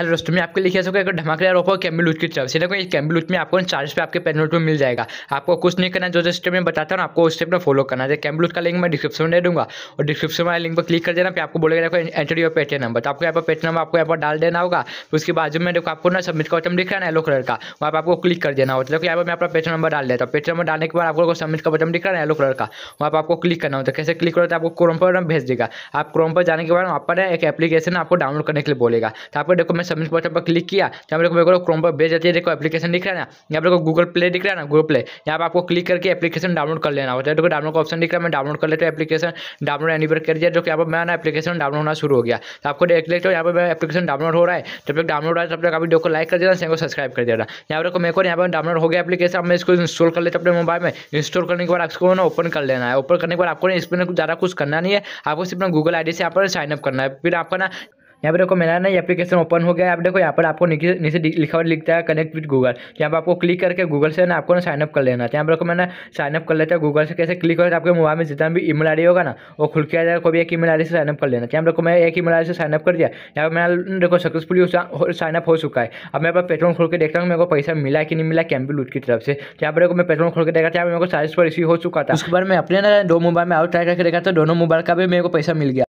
hello दोस्तों मैं आपके लिखे सकता धमाकेदार रोको कैम्बिल लूट की तरफ से देखो ये कैम्बिल लूट में आपको चार्ज पे आपके पेनोट में मिल जाएगा आपको कुछ नहीं करना जो जो स्टेप में बताता हूँ आपको उस स्टेप में फॉलो करना है कैम्बिल लूट का लिंक मैं डिस्क्रिप्शन में दे दूंगा और डिस्क्रिप्शन वाले लिंक पर क्लिक कर देना फिर आपको बोलेगा देखो एंट्री और पेटीएम नंबर तो आपको यहाँ पर पेटी नंबर आपको यहाँ पर डाल देना होगा उसके बाद में देखो आपको ना सबमिट का बटन दिख रहा है येलो कलर का वहाँ पर आपको क्लिक कर देना होता है तो यहाँ पर मैं अपना पेटी नंबर डाल देता हूँ पेटी नंबर डालने के बाद आपको सबमिट का बटन दिख रहा है येलो कलर का वहाँ पर आपको क्लिक करना होता है तो कैसे क्लिक करो तो आपको क्रोम पर भेज देगा आप क्रोम पर जाने के बाद वहाँ पर एक एप्लीकेशन आपको डाउनलोड करने के लिए बोलेगा तो आपको देखो मैं सबमिट बटन पर क्लिक किया तो हम लोग मेरे को क्रोम पर भेज जाती है देखो एप्लीकेशन दिख रहा है ना यहाँ पर गूगल प्ले दिख रहा है ना गूगल प्ले यहाँ पर आपको क्लिक करके एप्लीकेशन डाउनलोड कर लेना होता है देखो डाउनलोड का ऑप्शन दिख रहा है मैं डाउनलोड कर लेते हैं एप्लीकेशन डाउनलोड एनी पर कर दिया जो कि यहाँ पर मैं ना एप्लीकेशन डाउनलोड होना शुरू हो गया तो आपको देख लेते हो यहाँ पर एप्लीकेशन डाउनलोड हो रहा है जब तक डाउनलोड हो रहा है तब तक आप लोग को लाइक कर देना चैनल को सब्सक्राइब कर देना यहाँ पर मेरे को यहाँ पर डाउनलोड हो गया एप्लीकेशन मैं इसको इंस्टॉल कर लेते अपने मोबाइल में इंस्टॉल करने के बाद आपको ना ओपन कर लेना है ओपन करने के बाद आपको इसमें ज़्यादा कुछ करना नहीं है आपको सिर्फ ना गूगल आई से यहाँ पर साइनअप करना है फिर आपका ना यहाँ पर देखो मेरा ना एप्लीकेशन ओपन हो गया आप देखो यहाँ पर आपको नीचे नीचे लिखा हुआ लिखता है कनेक्ट विद गूगल यहाँ पर आपको क्लिक करके गूगल से ना आपको ना साइनअप कर लेना है तो यहाँ पर देखो मैंने साइनअप कर लेता है गूगल से कैसे क्लिक करके तो आपके मोबाइल में जितना भी ईमेल आई होगा ना वो खुल के आ जाएगा कोई एक ईमेल आई से साइनअप कर लेना तो यहाँ पर देखो मैं एक ईमेल आई से साइनअप कर दिया यहाँ पर मैं देखो सक्सेसफुली साइनअप हो चुका है अब मैं पेट्रोल खोल के देखता हूँ मेरे को पैसा मिला कि नहीं मिला कैम्पी लूट की तरफ से यहाँ पर देखो मैं पेट्रोल खोल के देखा था मेरे को साइज पर रिसीव हो चुका था उसके बाद मैं अपने ना दो मोबाइल में आउट ट्राई करके देखा था दोनों मोबाइल का भी मेरे को पैसा मिल गया